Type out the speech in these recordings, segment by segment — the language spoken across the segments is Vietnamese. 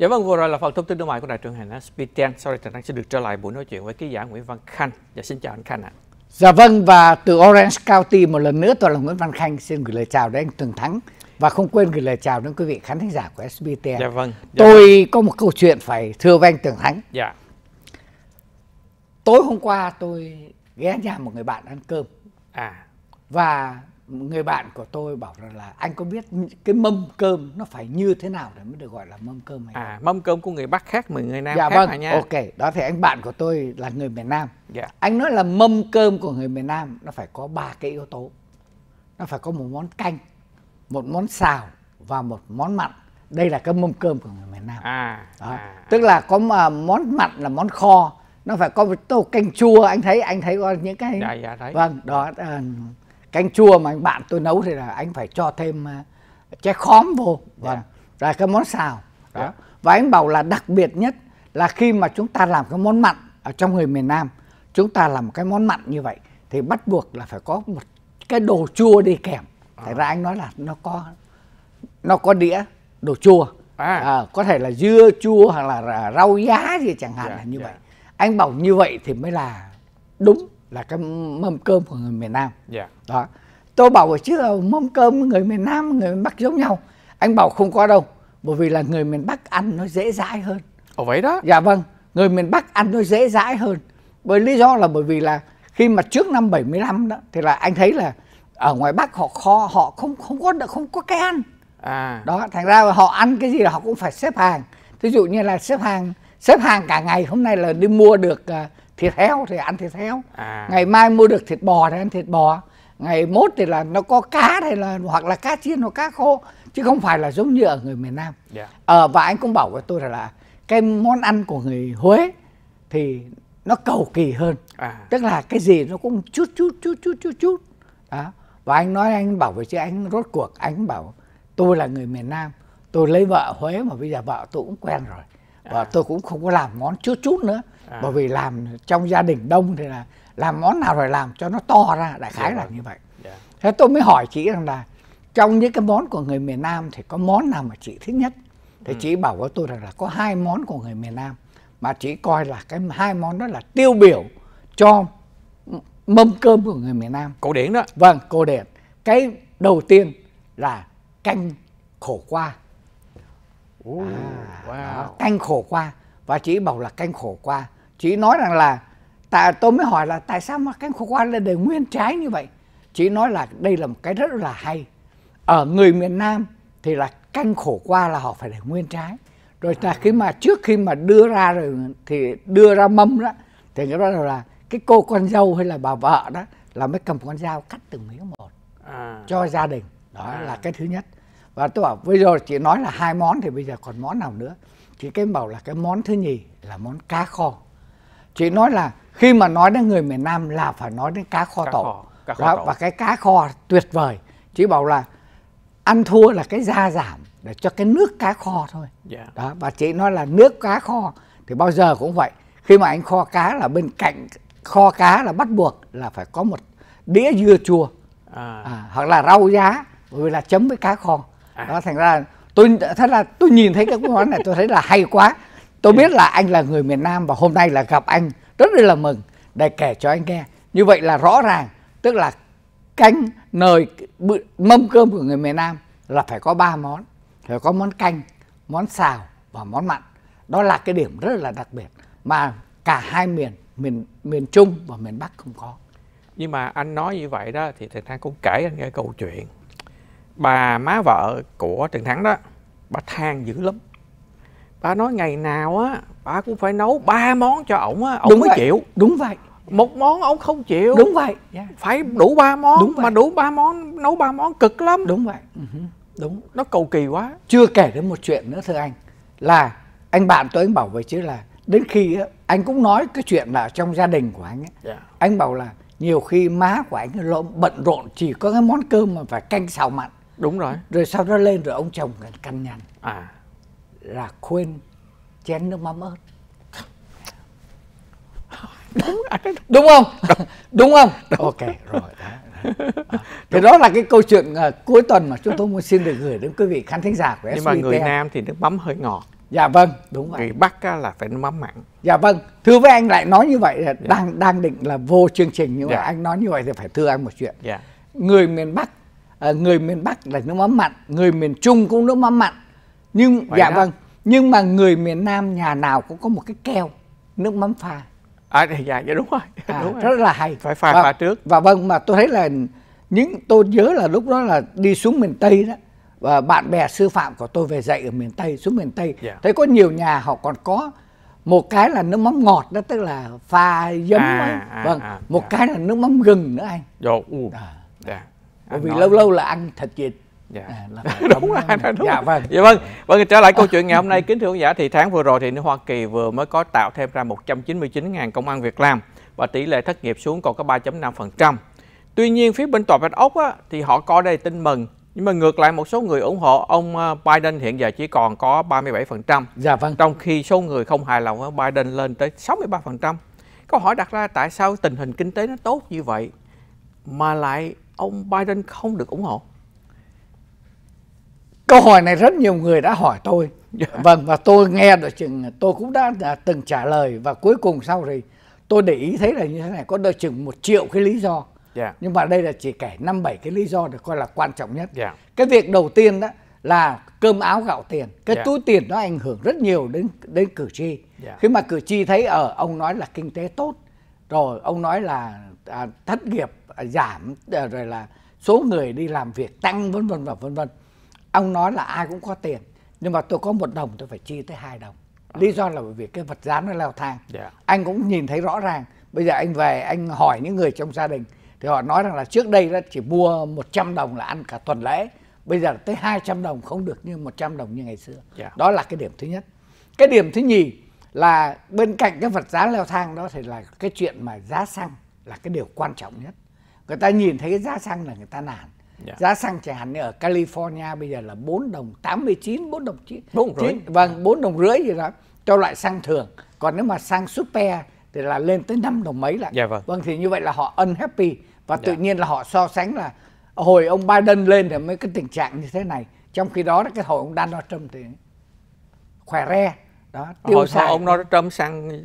Dạ vâng, vừa rồi là phần thông tin nước ngoài của Đài truyền hình SBTN. Sau đây Thành Đăng sẽ được trở lại buổi nói chuyện với ký giả Nguyễn Văn Khanh. Dạ xin chào anh Khanh ạ. À. Dạ vâng, và từ Orange County một lần nữa tôi là Nguyễn Văn Khanh xin gửi lời chào đến anh Tường Thắng và không quên gửi lời chào đến quý vị khán thính giả của SBTN. Dạ vâng. Dạ tôi vâng. có một câu chuyện phải thưa với anh Tường Thắng. Dạ. Tối hôm qua tôi ghé nhà một người bạn ăn cơm. À. Và người bạn của tôi bảo rằng là anh có biết cái mâm cơm nó phải như thế nào để mới được gọi là mâm cơm hay à mâm cơm của người bắc khác mà người nam dạ, khác vâng. mà nha ok đó thì anh bạn của tôi là người miền nam dạ. anh nói là mâm cơm của người miền nam nó phải có ba cái yếu tố nó phải có một món canh một món xào và một món mặn đây là cái mâm cơm của người miền nam à, đó. à tức là có mà món mặn là món kho nó phải có một tô canh chua anh thấy anh thấy có những cái dạ, dạ, thấy. vâng đó uh, canh chua mà anh bạn tôi nấu thì là anh phải cho thêm trái ờ, khóm vô dạ. vâng. Yeah. rồi cái món xào dạ. đó và anh bảo là đặc biệt nhất là khi mà chúng ta làm cái món mặn ở trong người miền Nam chúng ta làm cái món mặn như vậy thì bắt buộc là phải có một cái đồ chua đi kèm à. ra anh nói là nó có nó có đĩa đồ chua à. À, có thể là dưa chua hoặc là rau giá gì chẳng hạn yeah, dạ, là như yeah. vậy anh bảo như vậy thì mới là đúng là cái mâm cơm của người miền Nam. Yeah. Dạ. Đó. Tôi bảo chứ mâm cơm người miền Nam người miền Bắc giống nhau. Anh bảo không có đâu, bởi vì là người miền Bắc ăn nó dễ dãi hơn. Ồ vậy đó. Dạ vâng, người miền Bắc ăn nó dễ dãi hơn. Bởi lý do là bởi vì là khi mà trước năm 75 đó thì là anh thấy là ở ngoài Bắc họ kho họ không không có không có cái ăn. À. Đó, thành ra họ ăn cái gì là họ cũng phải xếp hàng. Ví dụ như là xếp hàng xếp hàng cả ngày hôm nay là đi mua được uh, thịt heo thì ăn thịt heo à. ngày mai mua được thịt bò thì ăn thịt bò ngày mốt thì là nó có cá hay là hoặc là cá chiên hoặc cá khô chứ không phải là giống như ở người miền Nam yeah. Dạ. à, ờ, và anh cũng bảo với tôi là cái món ăn của người Huế thì nó cầu kỳ hơn à. tức là cái gì nó cũng chút chút chút chút chút chút đó và anh nói anh bảo với chị anh rốt cuộc anh bảo tôi là người miền Nam tôi lấy vợ Huế mà bây giờ vợ tôi cũng quen rồi và à. tôi cũng không có làm món chút chút nữa à. bởi vì làm trong gia đình đông thì là làm món nào phải làm cho nó to ra đại khái dạ là vâng. như vậy dạ. thế tôi mới hỏi chị rằng là trong những cái món của người miền Nam thì có món nào mà chị thích nhất thì ừ. chị bảo với tôi rằng là có hai món của người miền Nam mà chị coi là cái hai món đó là tiêu biểu cho mâm cơm của người miền Nam cổ điển đó vâng cổ điển cái đầu tiên là canh khổ qua Ooh, à, wow. đó, canh khổ qua và chị bảo là canh khổ qua chị nói rằng là tại tôi mới hỏi là tại sao mà cái khổ khoan lên đề nguyên trái như vậy chị nói là đây là một cái rất là hay ở người miền Nam thì là canh khổ qua là họ phải để nguyên trái rồi là khi mà trước khi mà đưa ra rồi thì đưa ra mâm đó thì cái đó là cái cô con dâu hay là bà vợ đó là mới cầm con dao cắt từng miếng một à. cho gia đình đó à. là cái thứ nhất và tôi bảo bây giờ chị nói là hai món thì bây giờ còn món nào nữa chị cái bảo là cái món thứ nhì là món cá kho chị nói là khi mà nói đến người miền Nam là phải nói đến cá kho cá tổ, kho, cá kho đó, tổ. và cái cá kho tuyệt vời chị bảo là ăn thua là cái gia giảm để cho cái nước cá kho thôi yeah. Dạ. đó và chị nói là nước cá kho thì bao giờ cũng vậy khi mà anh kho cá là bên cạnh kho cá là bắt buộc là phải có một đĩa dưa chua à. À, hoặc là rau giá bởi vì là chấm với cá kho à. đó thành ra tôi thật là tôi nhìn thấy cái món này tôi thấy là hay quá tôi biết là anh là người miền Nam và hôm nay là gặp anh rất là mừng để kể cho anh nghe như vậy là rõ ràng tức là canh nồi mâm cơm của người miền Nam là phải có ba món phải có món canh món xào và món mặn đó là cái điểm rất là đặc biệt mà cả hai miền miền miền Trung và miền Bắc không có nhưng mà anh nói như vậy đó thì Trần Thắng cũng kể anh nghe câu chuyện bà má vợ của Trần Thắng đó bà than dữ lắm bà nói ngày nào á bà cũng phải nấu ba món cho ổng á ổng mới vậy. chịu đúng vậy một món ổng không chịu đúng vậy yeah. phải đủ ba món đúng vậy. mà đủ ba món nấu ba món cực lắm đúng vậy ừ đúng nó cầu kỳ quá chưa kể đến một chuyện nữa thưa anh là anh bạn tôi anh bảo vậy chứ là đến khi á, anh cũng nói cái chuyện là trong gia đình của anh ấy, yeah. Dạ. anh bảo là nhiều khi má của anh lộn bận rộn chỉ có cái món cơm mà phải canh xào mặn đúng rồi rồi sau đó lên rồi ông chồng cần cằn nhằn à là quên chén nước mắm ớt đúng, đúng không đúng không đúng. ok rồi đó. thì đó là cái câu chuyện uh, cuối tuần mà chúng tôi muốn xin được gửi đến quý vị khán thính giả của nhưng SVT. mà người nam thì nước mắm hơi ngọt dạ vâng đúng rồi người bắc á, là phải nước mắm mặn dạ vâng thưa với anh lại nói như vậy dạ. đang đang định là vô chương trình nhưng dạ. mà anh nói như vậy thì phải thưa anh một chuyện dạ. người miền bắc uh, người miền bắc là nước mắm mặn người miền trung cũng nước mắm mặn nhưng Vậy dạ đó. vâng nhưng mà người miền Nam nhà nào cũng có một cái keo nước mắm pha à dạ dạ đúng rồi, à, đúng rồi. rất là hay phải pha và, pha trước và vâng mà tôi thấy là những tôi nhớ là lúc đó là đi xuống miền Tây đó và bạn bè sư phạm của tôi về dạy ở miền Tây xuống miền Tây yeah. Dạ. thấy có nhiều nhà họ còn có một cái là nước mắm ngọt đó tức là pha giấm à, ấy. À, à, vâng à, một yeah. Dạ. cái là nước mắm gừng nữa anh Dồ, uh, à. yeah. bởi vì lâu lâu là ăn thịt vịt dạ. À, là phải đúng rồi, đúng dạ, vâng dạ vâng vâng dạ. trở lại câu chuyện ngày hôm nay kính thưa khán giả thì tháng vừa rồi thì nước Hoa Kỳ vừa mới có tạo thêm ra 199.000 công an việc làm và tỷ lệ thất nghiệp xuống còn có 3.5% tuy nhiên phía bên tòa Bạch Ốc á, thì họ coi đây tin mừng nhưng mà ngược lại một số người ủng hộ ông ờ, Biden hiện giờ chỉ còn có 37%. Dạ vâng. Trong khi số người không hài lòng với Biden lên tới 63%. Câu hỏi đặt ra tại sao tình hình kinh tế nó tốt như vậy mà lại ông Biden không được ủng hộ? câu hỏi này rất nhiều người đã hỏi tôi vâng và tôi nghe được chừng tôi cũng đã, đã từng trả lời và cuối cùng sau thì tôi để ý thấy là như thế này có được chừng một triệu cái lý do yeah. nhưng mà đây là chỉ kể năm bảy cái lý do được coi là quan trọng nhất yeah. cái việc đầu tiên đó là cơm áo gạo tiền cái yeah. túi tiền nó ảnh hưởng rất nhiều đến đến cử tri yeah. khi mà cử tri thấy ở ông nói là kinh tế tốt rồi ông nói là à, thất nghiệp à, giảm à, rồi là số người đi làm việc tăng vân vân và vân vân ông nói là ai cũng có tiền nhưng mà tôi có một đồng tôi phải chi tới hai đồng lý do là bởi vì cái vật giá nó leo thang yeah. Dạ. anh cũng nhìn thấy rõ ràng bây giờ anh về anh hỏi những người trong gia đình thì họ nói rằng là trước đây là chỉ mua 100 đồng là ăn cả tuần lễ bây giờ tới 200 đồng không được như 100 đồng như ngày xưa yeah. Dạ. đó là cái điểm thứ nhất cái điểm thứ nhì là bên cạnh cái vật giá leo thang đó thì là cái chuyện mà giá xăng là cái điều quan trọng nhất người ta nhìn thấy cái giá xăng là người ta nản Yeah. Dạ. Giá xăng chẳng hạn ở California bây giờ là 4 đồng 89, 4 đồng 9. 4 rưỡi. Vâng, 4 đồng rưỡi gì đó cho loại xăng thường. Còn nếu mà xăng super thì là lên tới 5 đồng mấy lại. Yeah, dạ vâng. vâng thì như vậy là họ unhappy và yeah. Dạ. tự nhiên là họ so sánh là hồi ông Biden lên thì mới cái tình trạng như thế này. Trong khi đó cái hồi ông Donald Trump thì khỏe re đó tiêu hồi xài. ông nói trâm xăng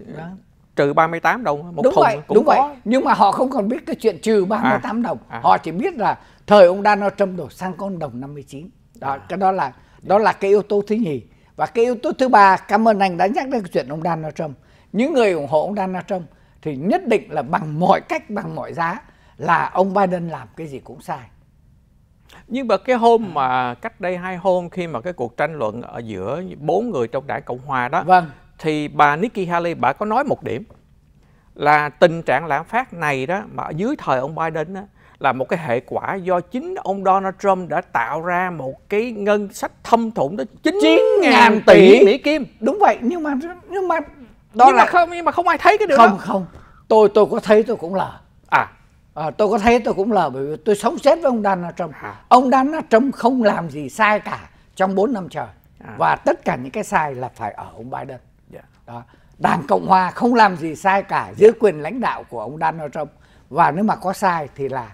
trừ 38 đồng một đúng thùng vậy, cũng đúng có. vậy nhưng mà họ không còn biết cái chuyện trừ 38 à, đồng à. họ chỉ biết là thời ông Donald Trump đổi sang con đồng 59 đó à. cái đó là đó là cái yếu tố thứ nhì và cái yếu tố thứ ba cảm ơn anh đã nhắc đến cái chuyện ông Donald Trump những người ủng hộ ông Donald Trump thì nhất định là bằng mọi cách bằng mọi giá là ông Biden làm cái gì cũng sai nhưng mà cái hôm à. mà cách đây hai hôm khi mà cái cuộc tranh luận ở giữa bốn người trong đảng cộng hòa đó vâng thì bà Nikki Haley bà có nói một điểm là tình trạng lạm phát này đó mà ở dưới thời ông Biden đó, là một cái hệ quả do chính ông Donald Trump đã tạo ra một cái ngân sách thâm thủng đó 9.000 tỷ Mỹ Kim. Đúng vậy, nhưng mà nhưng mà đó nhưng là mà không nhưng mà không ai thấy cái điều không, đó. Không không. Tôi tôi có thấy tôi cũng là à À, tôi có thấy tôi cũng là bởi vì tôi sống chết với ông Donald Trump. À. Ông Donald Trump không làm gì sai cả trong 4 năm trời. À. Và tất cả những cái sai là phải ở ông Biden. Đó. Đảng Cộng Hòa không làm gì sai cả dưới quyền lãnh đạo của ông Donald Trump và nếu mà có sai thì là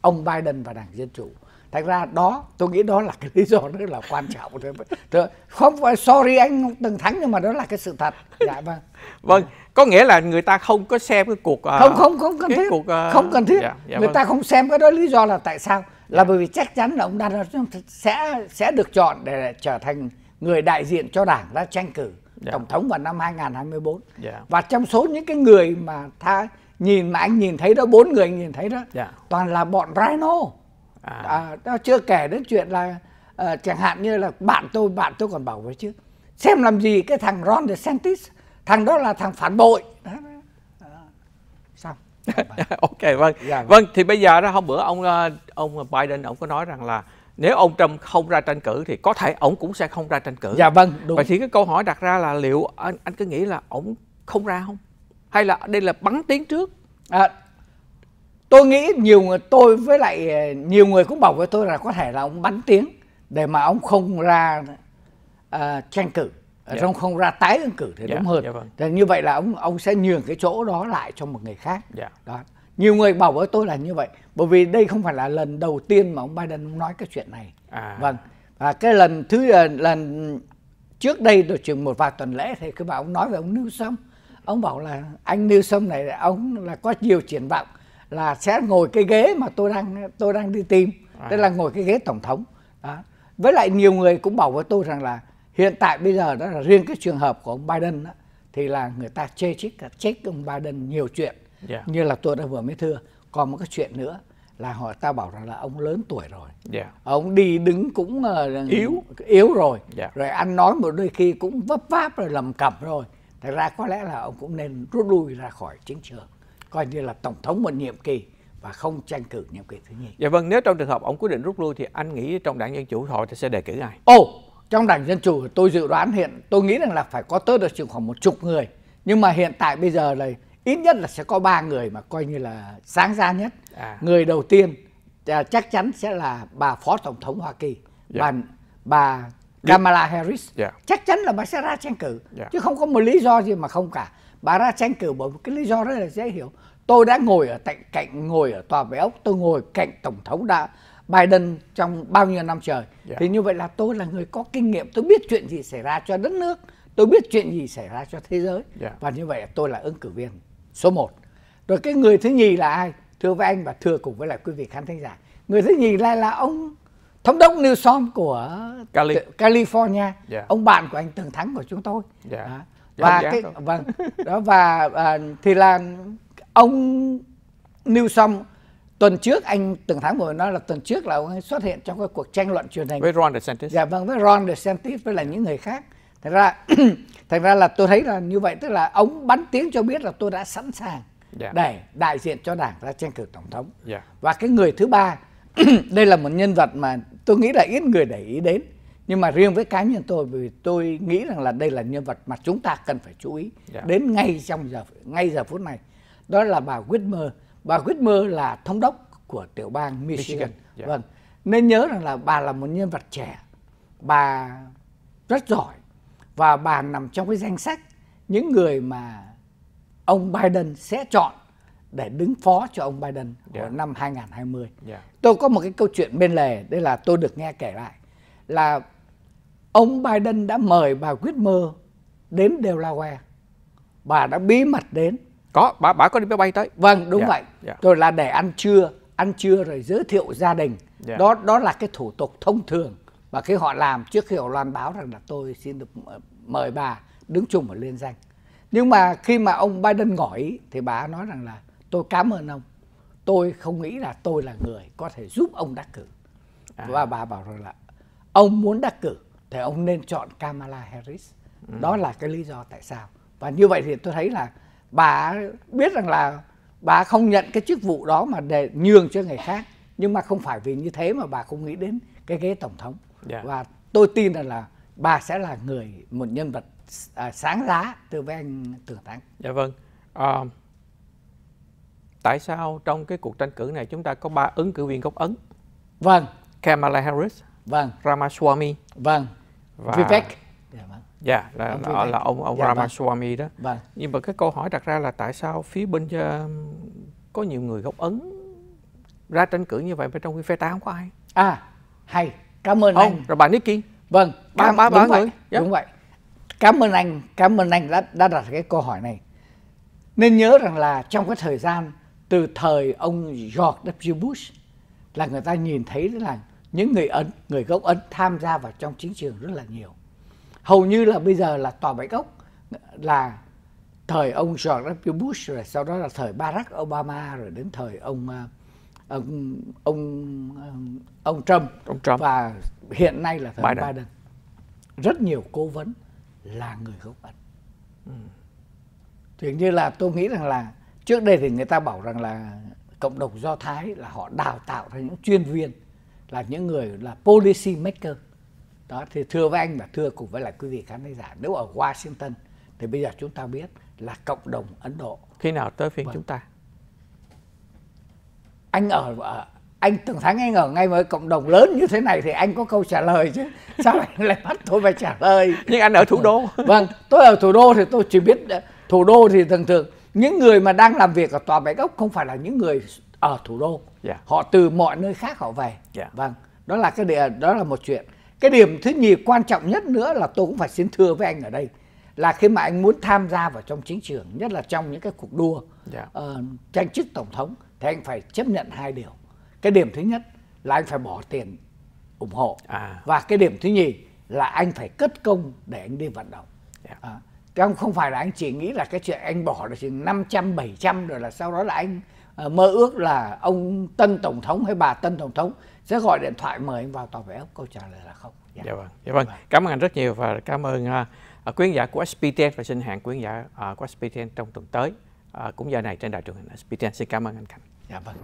ông Biden và Đảng Dân Chủ. Thành ra đó tôi nghĩ đó là cái lý do rất là quan trọng. không phải sorry anh từng thắng nhưng mà đó là cái sự thật. Dạ vâng. Vâng, có nghĩa là người ta không có xem cái cuộc à, không không không cần thiết cuộc, uh, không cần thiết dạ, dạ, người vâng. ta không xem cái đó lý do là tại sao là dạ. bởi vì chắc chắn là ông Donald Trump sẽ sẽ được chọn để trở thành người đại diện cho đảng ra tranh cử yeah. Dạ. tổng thống vào năm 2024 yeah. Dạ. và trong số những cái người mà tha nhìn mà anh nhìn thấy đó bốn người anh nhìn thấy đó yeah. Dạ. toàn là bọn rhino à. À, chưa kể đến chuyện là à, chẳng hạn như là bạn tôi bạn tôi còn bảo với chứ xem làm gì cái thằng Ron DeSantis thằng đó là thằng phản bội đó. xong ok vâng yeah, vâng. vâng thì bây giờ đó hôm bữa ông ờ, ông Biden ông có nói rằng là nếu ông Trump không ra tranh cử thì có thể ông cũng sẽ không ra tranh cử. Dạ vâng, đúng. Vậy thì cái câu hỏi đặt ra là liệu anh anh cứ nghĩ là ông không ra không? Hay là đây là bắn tiếng trước? À, tôi nghĩ nhiều người tôi với lại ờ, nhiều người cũng bảo với tôi là có thể là ông bắn tiếng để mà ông không ra uh, tranh cử dạ. ông không ra tái ứng cử thì dạ, đúng hơn dạ, yeah, vâng. như vậy là ông ông sẽ nhường cái chỗ đó lại cho một người khác dạ. đó nhiều người bảo với tôi là như vậy bởi vì đây không phải là lần đầu tiên mà ông Biden nói cái chuyện này à. vâng và cái lần thứ ờ, lần trước đây rồi chừng một vài tuần lễ thì cứ bảo ông nói về ông Newsom ông bảo là anh Newsom này ông là có nhiều triển vọng là sẽ ngồi cái ghế mà tôi đang tôi đang đi tìm à. tức là ngồi cái ghế tổng thống đó với lại nhiều người cũng bảo với tôi rằng là hiện tại bây giờ đó là riêng cái trường hợp của ông Biden đó, thì là người ta chê trích trách ông Biden nhiều chuyện yeah. như là tôi đã vừa mới thưa còn một cái chuyện nữa là họ ta bảo rằng là ông lớn tuổi rồi yeah. ông đi đứng cũng uh, yếu yếu rồi yeah. rồi ăn nói một đôi khi cũng vấp váp rồi lầm cẩm rồi thật ra có lẽ là ông cũng nên rút lui ra khỏi chính trường coi như là tổng thống một nhiệm kỳ và không tranh cử nhiệm kỳ thứ nhì dạ vâng nếu trong trường hợp ông quyết định rút lui thì anh nghĩ trong đảng dân chủ họ sẽ đề cử ai ồ oh, trong đảng dân chủ tôi dự đoán hiện tôi nghĩ rằng là phải có tới được chừng khoảng một chục người nhưng mà hiện tại bây giờ là ít nhất là sẽ có ba người mà coi như là sáng ra nhất à. người đầu tiên à, chắc chắn sẽ là bà phó tổng thống hoa kỳ yeah. Dạ. bà bà Kamala Harris yeah. Dạ. chắc chắn là bà sẽ ra tranh cử yeah. Dạ. chứ không có một lý do gì mà không cả bà ra tranh cử bởi một cái lý do rất là dễ hiểu tôi đã ngồi ở cạnh cạnh ngồi ở tòa bệ ốc tôi ngồi cạnh tổng thống đã Biden trong bao nhiêu năm trời yeah. thì như vậy là tôi là người có kinh nghiệm tôi biết chuyện gì xảy ra cho đất nước tôi biết chuyện gì xảy ra cho thế giới yeah. và như vậy là tôi là ứng cử viên số 1. Rồi cái người thứ nhì là ai? Thưa với anh và thưa cùng với lại quý vị khán thính giả. Người thứ nhì lại là ông thống đốc Newsom của Cali. California, yeah. Dạ. ông bạn của anh Tường Thắng của chúng tôi. Yeah. Dạ. Dạ, và cái vâng đó và à, thì là ông Newsom tuần trước anh từng thắng một nói là tuần trước là ông ấy xuất hiện trong cái cuộc tranh luận truyền hình với Ron DeSantis. Dạ vâng với Ron DeSantis với là những người khác thật ra thật ra là tôi thấy là như vậy tức là ông bắn tiếng cho biết là tôi đã sẵn sàng yeah. Dạ. để đại diện cho đảng ra tranh cử tổng thống yeah. Dạ. và cái người thứ ba đây là một nhân vật mà tôi nghĩ là ít người để ý đến nhưng mà riêng với cá nhân tôi vì tôi nghĩ rằng là đây là nhân vật mà chúng ta cần phải chú ý yeah. Dạ. đến ngay trong giờ ngay giờ phút này đó là bà Whitmer bà Whitmer là thống đốc của tiểu bang Michigan, Michigan. Yeah. vâng nên nhớ rằng là bà là một nhân vật trẻ bà rất giỏi và bà nằm trong cái danh sách những người mà ông Biden sẽ chọn để đứng phó cho ông Biden vào yeah. Dạ. năm 2020. Yeah. Dạ. Tôi có một cái câu chuyện bên lề, đây là tôi được nghe kể lại là ông Biden đã mời bà Whitmer đến Delaware. Bà đã bí mật đến. Có, bà bà có đi máy bay tới. Vâng, đúng yeah. Dạ, vậy. Yeah. Rồi là để ăn trưa, ăn trưa rồi giới thiệu gia đình. Yeah. Đó đó là cái thủ tục thông thường và khi họ làm trước khi họ loan báo rằng là tôi xin được mời bà đứng chung ở liên danh nhưng mà khi mà ông Biden ngỏ ý thì bà nói rằng là tôi cảm ơn ông tôi không nghĩ là tôi là người có thể giúp ông đắc cử à. và bà bảo rằng là ông muốn đắc cử thì ông nên chọn Kamala Harris ừ. đó là cái lý do tại sao và như vậy thì tôi thấy là bà biết rằng là bà không nhận cái chức vụ đó mà để nhường cho người khác nhưng mà không phải vì như thế mà bà không nghĩ đến cái ghế tổng thống yeah. Dạ. và tôi tin rằng là bà sẽ là người một nhân vật à, sáng giá từ với anh Tưởng Thắng. Dạ vâng. À, tại sao trong cái cuộc tranh cử này chúng ta có ba ứng cử viên gốc Ấn? Vâng. Kamala Harris. Vâng. Ramaswamy. Vâng. Và Vivek. Dạ, vâng. dạ là ông là, là ông ông dạ, vâng. Ramaswamy đó. Vâng. Nhưng mà cái câu hỏi đặt ra là tại sao phía bên uh, có nhiều người gốc Ấn ra tranh cử như vậy mà trong khi phe ta không có ai? À, hay cảm ơn ông anh. rồi bà Nicky vâng ba cảm, ba, ba người yeah. Dạ. đúng vậy cảm ơn anh cảm ơn anh đã đã đặt cái câu hỏi này nên nhớ rằng là trong cái thời gian từ thời ông George W. Bush là người ta nhìn thấy là những người ấn người gốc ấn tham gia vào trong chính trường rất là nhiều hầu như là bây giờ là tòa bạch gốc là thời ông George W. Bush rồi sau đó là thời Barack Obama rồi đến thời ông uh, ông ông ông Trump, ông Trump. và hiện nay là thằng Biden. Biden rất nhiều cố vấn là người gốc Ấn. Thì như là tôi nghĩ rằng là trước đây thì người ta bảo rằng là cộng đồng Do Thái là họ đào tạo ra những chuyên viên là những người là policy maker. Đó thì thưa với anh và thưa cùng với lại quý vị khán giả nếu ở Washington thì bây giờ chúng ta biết là cộng đồng Ấn Độ khi nào tới phiên vâng. chúng ta anh ở ờ, anh tưởng thắng anh ở ngay với cộng đồng lớn như thế này thì anh có câu trả lời chứ sao anh lại bắt tôi phải trả lời nhưng anh ở thủ đô vâng tôi ở thủ đô thì tôi chỉ biết ờ, thủ đô thì thường thường những người mà đang làm việc ở tòa bạch ốc không phải là những người ở thủ đô yeah. Dạ. họ từ mọi nơi khác họ về yeah. Dạ. vâng đó là cái điểm đó là một chuyện cái điểm thứ nhì quan trọng nhất nữa là tôi cũng phải xin thưa với anh ở đây là khi mà anh muốn tham gia vào trong chính trường nhất là trong những cái cuộc đua yeah. Dạ. uh, ờ, tranh chức tổng thống thì anh phải chấp nhận hai điều cái điểm thứ nhất là anh phải bỏ tiền ủng hộ à. và cái điểm thứ nhì là anh phải cất công để anh đi vận động yeah. Dạ. à, không không phải là anh chỉ nghĩ là cái chuyện anh bỏ được chừng 500 700 rồi là sau đó là anh uh, mơ ước là ông tân tổng thống hay bà tân tổng thống sẽ gọi điện thoại mời anh vào tòa vẽ câu trả lời là không dạ, dạ vâng dạ vâng, vâng. cảm ơn anh rất nhiều và cảm ơn uh, quý giả của SPTN và xin hẹn quý giả uh, của SPTN trong tuần tới uh, cũng giờ này trên đài truyền hình SPTN xin cảm ơn anh Khánh Yabang.